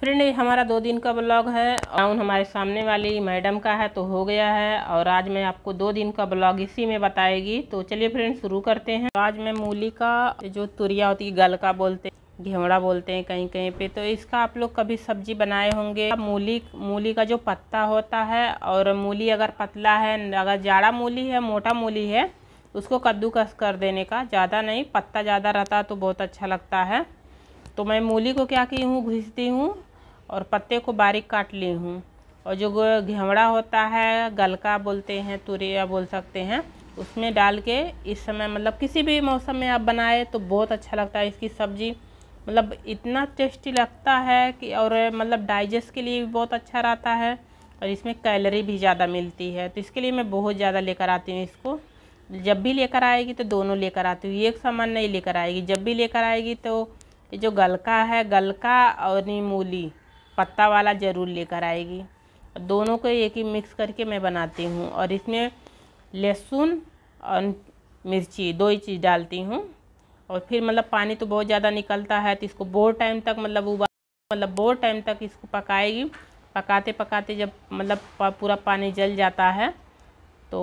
friend ये हमारा दो दिन का ब्लॉग है डाउन हमारे सामने वाली मैडम का है तो हो गया है और आज मैं आपको दो दिन का ब्लॉग इसी में बताएगी तो चलिए फ्रेंड शुरू करते हैं तो आज मैं मूली का जो तुरिया होती है गल का बोलते हैं घेवड़ा बोलते हैं कहीं कहीं पे तो इसका आप लोग कभी सब्जी बनाए होंगे मूली मूली का जो पत्ता होता है और मूली अगर पतला है अगर जाड़ा मूली है मोटा मूली है उसको कद्दूकस कर देने का ज़्यादा नहीं पत्ता ज़्यादा रहता तो बहुत अच्छा लगता है तो मैं मूली को क्या की हूँ घिसती हूँ और पत्ते को बारीक काट ली हूँ और जो घेवड़ा होता है गलका बोलते हैं तुरिया बोल सकते हैं उसमें डाल के इस समय मतलब किसी भी मौसम में आप बनाए तो बहुत अच्छा लगता है इसकी सब्ज़ी मतलब इतना टेस्टी लगता है कि और मतलब डाइजेस्ट के लिए भी बहुत अच्छा रहता है और इसमें कैलरी भी ज़्यादा मिलती है तो इसके लिए मैं बहुत ज़्यादा लेकर आती हूँ इसको जब भी लेकर आएगी तो दोनों लेकर आती हूँ एक सामान नहीं लेकर आएगी जब भी लेकर आएगी तो जो गलका है गलका और नीमूली पत्ता वाला ज़रूर लेकर आएगी दोनों को एक ही मिक्स करके मैं बनाती हूँ और इसमें लहसुन और मिर्ची दो ही चीज़ डालती हूँ और फिर मतलब पानी तो बहुत ज़्यादा निकलता है तो इसको बहुत टाइम तक मतलब उबाल मतलब बहुत टाइम तक इसको पकाएगी पकाते पकाते जब मतलब पूरा पानी जल जाता है तो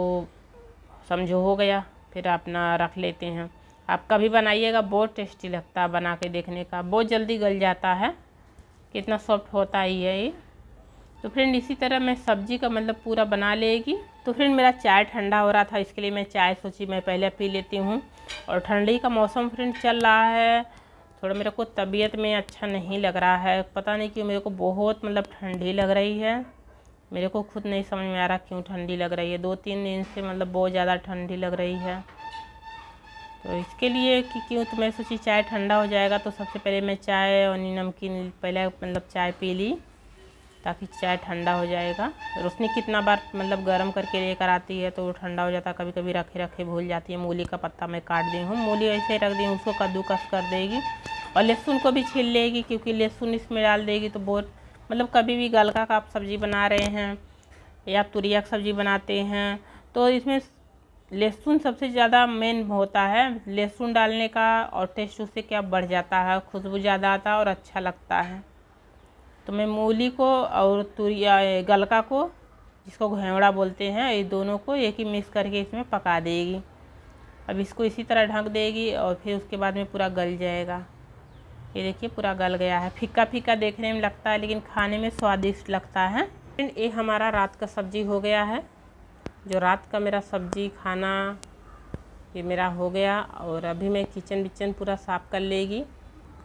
समझो हो गया फिर अपना रख लेते हैं आप कभी बनाइएगा बहुत टेस्टी लगता है बना के देखने का बहुत जल्दी गल जाता है कितना सॉफ्ट होता ही है ये तो फ्रेंड इसी तरह मैं सब्जी का मतलब पूरा बना लेगी तो फ्रेंड मेरा चाय ठंडा हो रहा था इसके लिए मैं चाय सोची मैं पहले पी लेती हूँ और ठंडी का मौसम फ्रेंड चल रहा है थोड़ा मेरे को तबीयत में अच्छा नहीं लग रहा है पता नहीं क्यों मेरे को बहुत मतलब ठंडी लग रही है मेरे को खुद नहीं समझ में आ रहा क्यों ठंडी लग रही है दो तीन दिन से मतलब बहुत ज़्यादा ठंडी लग रही है तो इसके लिए कि क्यों तो मैं सोची चाय ठंडा हो जाएगा तो सबसे पहले मैं चाय और नमकीन पहले मतलब चाय पी ली ताकि चाय ठंडा हो जाएगा रोशनी कितना बार मतलब गर्म करके लेकर आती है तो वो ठंडा हो जाता है कभी कभी रखे रखे भूल जाती है मूली का पत्ता मैं काट दी हूँ मूली ऐसे रख दी उसको कद्दूकस कर देगी और लहसुन को भी छील लेगी क्योंकि लहसुन इसमें डाल देगी तो बहुत मतलब कभी भी गलका का आप सब्ज़ी बना रहे हैं या तुरिया की सब्ज़ी बनाते हैं तो इसमें लहसुन सबसे ज़्यादा मेन होता है लहसुन डालने का और टेस्ट उससे क्या बढ़ जाता है खुशबू ज़्यादा आता है और अच्छा लगता है तो मैं मूली को और तुरिया गलका को जिसको घेवड़ा बोलते हैं ये दोनों को एक ही मिक्स करके इसमें पका देगी अब इसको इसी तरह ढक देगी और फिर उसके बाद में पूरा गल जाएगा ये देखिए पूरा गल गया है फीका फीका देखने में लगता है लेकिन खाने में स्वादिष्ट लगता है ये हमारा रात का सब्जी हो गया है जो रात का मेरा सब्जी खाना ये मेरा हो गया और अभी मैं किचन विचन पूरा साफ़ कर लेगी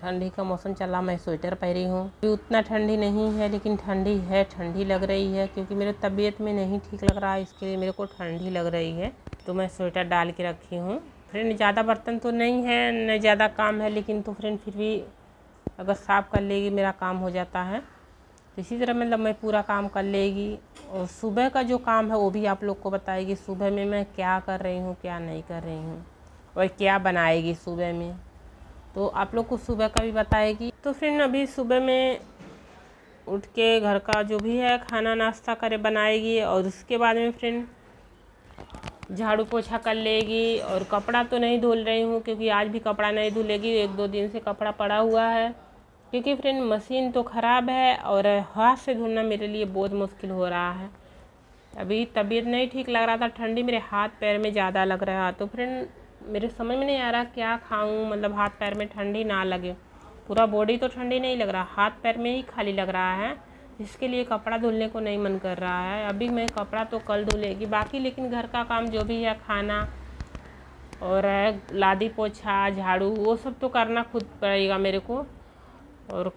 ठंडी का मौसम चला मैं स्वेटर पहरी हूँ अभी उतना ठंडी नहीं है लेकिन ठंडी है ठंडी लग रही है क्योंकि मेरे तबीयत में नहीं ठीक लग रहा है इसके लिए मेरे को ठंडी लग रही है तो मैं स्वेटर डाल के रखी हूँ फ्रेंड ज़्यादा बर्तन तो नहीं है न ज़्यादा काम है लेकिन तो फ्रेंड फिर भी अगर साफ़ कर लेगी मेरा काम हो जाता है तो इसी तरह मतलब मैं पूरा काम कर लेगी और सुबह का जो काम है वो भी आप लोग को बताएगी सुबह में मैं क्या कर रही हूँ क्या नहीं कर रही हूँ और क्या बनाएगी सुबह में तो आप लोग को सुबह का भी बताएगी तो फ्रेंड अभी सुबह में उठ के घर का जो भी है खाना नाश्ता करे बनाएगी और उसके बाद में फ्रेंड झाड़ू पोछा कर लेगी और कपड़ा तो नहीं धुल रही हूँ क्योंकि आज भी कपड़ा नहीं धुलेगी एक दो दिन से कपड़ा पड़ा हुआ है क्योंकि फ्रेंड मशीन तो ख़राब है और हाथ से धुलना मेरे लिए बहुत मुश्किल हो रहा है अभी तबीयत नहीं ठीक लग रहा था ठंडी मेरे हाथ पैर में ज़्यादा लग रहा तो फ्रेंड मेरे समझ में नहीं आ रहा क्या खाऊं मतलब हाथ पैर में ठंडी ना लगे पूरा बॉडी तो ठंडी नहीं लग रहा हाथ पैर में ही खाली लग रहा है जिसके लिए कपड़ा धुलने को नहीं मन कर रहा है अभी मैं कपड़ा तो कल धुलेगी बाकी लेकिन घर का काम जो भी है खाना और लादी पोछा झाड़ू वो सब तो करना खुद पड़ेगा मेरे को और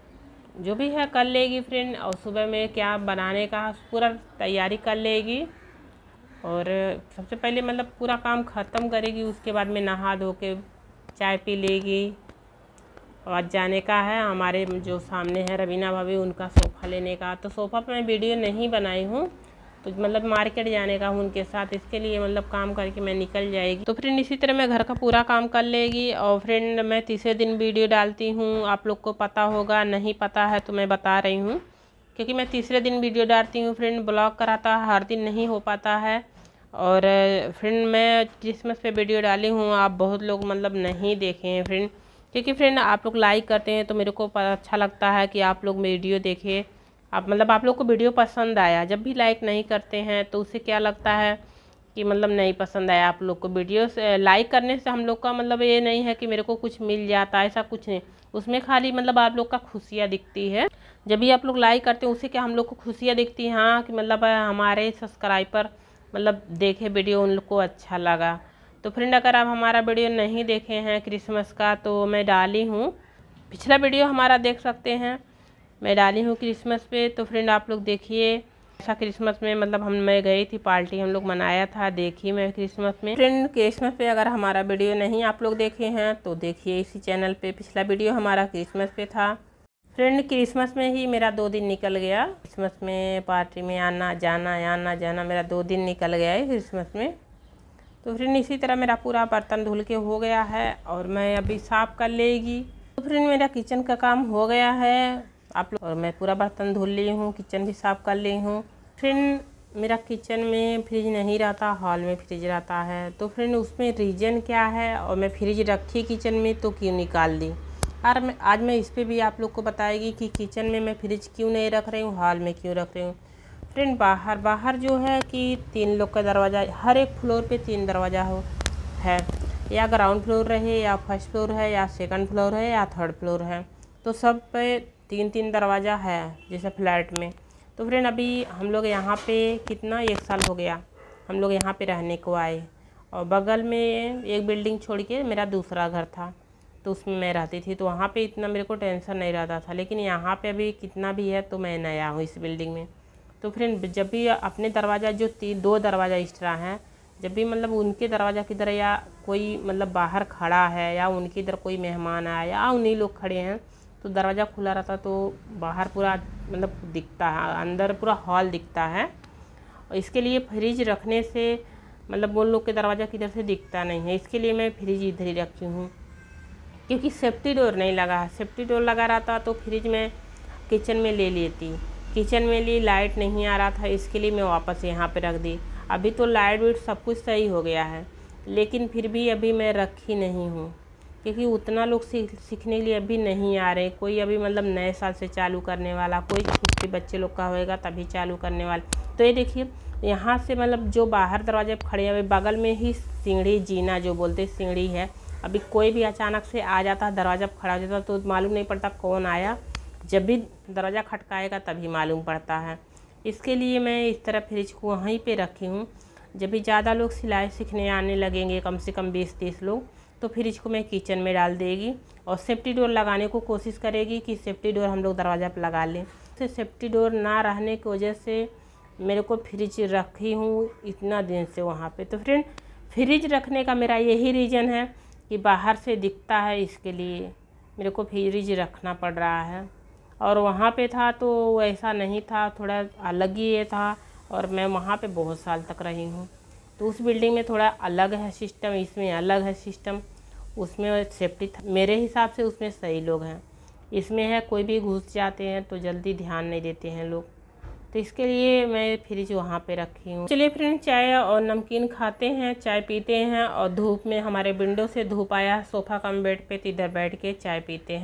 जो भी है कर लेगी फ्रेंड और सुबह में क्या बनाने का पूरा तैयारी कर लेगी और सबसे पहले मतलब पूरा काम ख़त्म करेगी उसके बाद में नहा धो के चाय पी लेगी और आज जाने का है हमारे जो सामने है रवीना भाभी उनका सोफ़ा लेने का तो सोफ़ा पर मैं वीडियो नहीं बनाई हूँ तो मतलब मार्केट जाने का हूँ उनके साथ इसके लिए मतलब काम करके मैं निकल जाएगी तो फ्रेंड इसी तरह मैं घर का पूरा काम कर लेगी और फ्रेंड मैं तीसरे दिन वीडियो डालती हूँ आप लोग को पता होगा नहीं पता है तो मैं बता रही हूँ क्योंकि मैं तीसरे दिन वीडियो डालती हूँ फ्रेंड ब्लॉग कराता हर दिन नहीं हो पाता है और फ्रेंड मैं क्रिसमस पे वीडियो डाली हूँ आप बहुत लोग मतलब नहीं देखे हैं फ्रेंड क्योंकि फ्रेंड आप लोग लाइक करते हैं तो मेरे को अच्छा लगता है कि आप लोग वीडियो देखें आप मतलब आप लोग को वीडियो पसंद आया जब भी लाइक नहीं करते हैं तो उसे क्या लगता है कि मतलब नहीं पसंद आया आप लोग को वीडियो लाइक करने से हम लोग का मतलब ये नहीं है कि मेरे को कुछ मिल जाता ऐसा कुछ नहीं उसमें खाली मतलब आप लोग का खुशियाँ दिखती है जब भी आप लोग लाइक करते हैं उसे क्या हम लोग को खुशियाँ दिखती हैं हाँ कि मतलब हमारे सब्सक्राइबर मतलब देखे वीडियो उन लोग को अच्छा लगा तो फ्रेंड अगर आप हमारा वीडियो नहीं देखे हैं क्रिसमस का तो मैं डाली हूँ पिछला वीडियो हमारा देख सकते हैं मैं डाली हूँ क्रिसमस पे तो फ्रेंड आप लोग देखिए अच्छा क्रिसमस में मतलब हम मैं गई थी पार्टी हम लोग मनाया था देखी मैं क्रिसमस में फ्रेंड क्रिसमस पे अगर हमारा वीडियो नहीं आप लोग देखे हैं तो देखिए इसी चैनल पे पिछला वीडियो हमारा क्रिसमस पे था फ्रेंड क्रिसमस में ही मेरा दो दिन निकल गया क्रिसमस में पार्टी में आना जाना आना जाना मेरा दो दिन निकल गया है क्रिसमस में तो फ्रेंड इसी तरह मेरा पूरा बर्तन धुल के हो गया है और मैं अभी साफ़ कर लेगी तो फ्रेंड मेरा किचन का काम हो गया है आप लोग और मैं पूरा बर्तन धुल ली हूँ किचन भी साफ़ कर ली हूँ फ्रेंड मेरा किचन में फ्रिज नहीं रहता हॉल में फ्रिज रहता है तो फ्रेंड उसमें रीजन क्या है और मैं फ्रिज रखी किचन में तो क्यों निकाल दी और मैं आज मैं इस पर भी आप लोग को बताएगी कि किचन में मैं फ्रिज क्यों नहीं रख रही हूँ हॉल में क्यों रख रही हूँ फ्रेंड बाहर बाहर जो है कि तीन लोग का दरवाज़ा हर एक फ्लोर पे तीन दरवाज़ा हो है या ग्राउंड फ्लोर रहे या फर्स्ट फ्लोर है या सेकंड फ्लोर है या थर्ड फ्लोर है तो सब पे तीन तीन दरवाज़ा है जैसे फ्लैट में तो फ्रेंड अभी हम लोग यहाँ पे कितना एक साल हो गया हम लोग यहाँ पे रहने को आए और बगल में एक बिल्डिंग छोड़ के मेरा दूसरा घर था तो उसमें मैं रहती थी तो वहाँ पे इतना मेरे को टेंशन नहीं रहता था लेकिन यहाँ पे अभी कितना भी है तो मैं नया हूँ इस बिल्डिंग में तो फ्रेंड जब भी अपने दरवाज़ा जो तीन दो दरवाज़ा एक्स्ट्रा हैं जब भी मतलब उनके दरवाज़ा की तरह या कोई मतलब बाहर खड़ा है या उनकी इधर कोई मेहमान आया या उन्हीं लोग खड़े हैं तो दरवाज़ा खुला रहता तो बाहर पूरा मतलब दिखता है अंदर पूरा हॉल दिखता है और इसके लिए फ्रिज रखने से मतलब वो लोग के दरवाज़ा किधर से दिखता नहीं है इसके लिए मैं फ्रिज इधर ही रखी हूँ क्योंकि सेफ्टी डोर नहीं लगा है सेफ्टी डोर लगा रहता तो फ्रिज में किचन में ले लेती किचन में ली लाइट नहीं आ रहा था इसके लिए मैं वापस यहाँ पे रख दी अभी तो लाइट वाइट सब कुछ सही हो गया है लेकिन फिर भी अभी मैं रखी नहीं हूँ क्योंकि उतना लोग सीख सीखने लिए अभी नहीं आ रहे कोई अभी मतलब नए साल से चालू करने वाला कोई उसके बच्चे लोग का होएगा तभी चालू करने वाला तो ये देखिए यहाँ से मतलब जो बाहर दरवाजे खड़े हुए बगल में ही सीढ़ी जीना जो बोलते सीढ़ी है अभी कोई भी अचानक से आ जाता है दरवाज़ा खड़ा हो जाता तो मालूम नहीं पड़ता कौन आया जब भी दरवाज़ा खटकाएगा तभी मालूम पड़ता है इसके लिए मैं इस तरह फ्रिज को वहीं पे रखी हूँ जब भी ज़्यादा लोग सिलाई सीखने आने लगेंगे कम से कम बीस तीस लोग तो फिर इसको मैं किचन में डाल देगी और सेफ्टी डोर लगाने को कोशिश करेगी कि सेफ्टी डोर हम लोग दरवाज़ा पर लगा लें तो सेफ्टी डोर ना रहने की वजह से मेरे को फ्रिज रखी हूँ इतना दिन से वहाँ पे तो फ्रेंड फ्रिज रखने का मेरा यही रीज़न है कि बाहर से दिखता है इसके लिए मेरे को फ्रिज रखना पड़ रहा है और वहाँ पे था तो ऐसा नहीं था थोड़ा अलग ही ये था और मैं वहाँ पे बहुत साल तक रही हूँ तो उस बिल्डिंग में थोड़ा अलग है सिस्टम इसमें अलग है सिस्टम उसमें सेफ्टी मेरे हिसाब से उसमें सही लोग हैं इसमें है कोई भी घुस जाते हैं तो जल्दी ध्यान नहीं देते हैं लोग तो इसके लिए मैं फ्रिज वहाँ पे रखी हूँ चलिए फ्रेंड चाय और नमकीन खाते हैं चाय पीते हैं और धूप में हमारे विंडो से धूप आया सोफ़ा कम बेड पे तो इधर बैठ के चाय पीते हैं